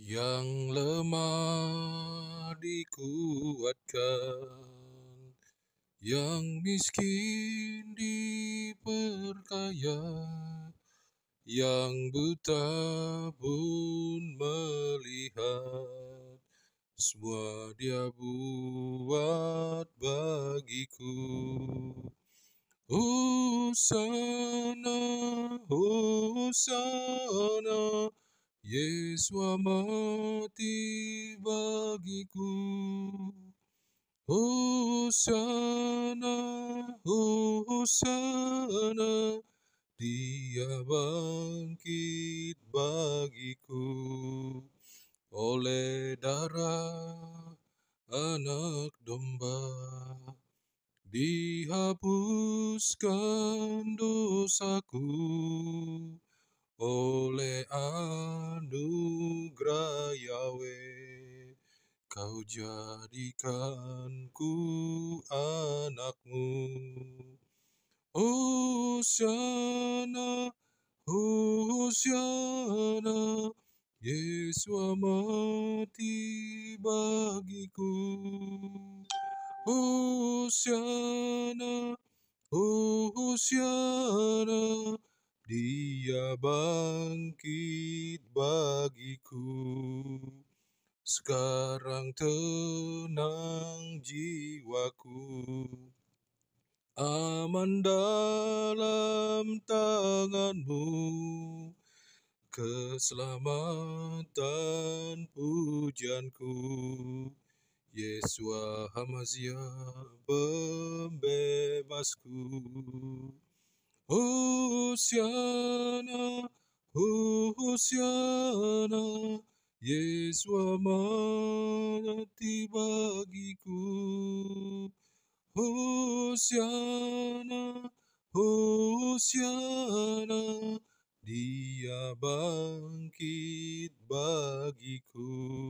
yang lemah dikuatkan, yang miskin diperkaya, yang buta pun melihat, semua dia buat bagiku. Hosana, Hosana. Yesus mati bagiku. Hosana, Hosana, dia bangkit bagiku oleh darah anak domba dihapuskan dosaku oleh anugerah Yahweh Kau jadikan ku anakmu Hosiana, Hosiana Yesus mati bagiku Hosiana, Hosiana ia bangkit bagiku. Sekarang tenang jiwaku. Aman dalam tanganmu keselamatan pujanku Yesua Hamazia pembebasku Hosiana, Hosiana, Yesus tiba bagiku. Hosiana, Hosiana, Dia bangkit bagiku.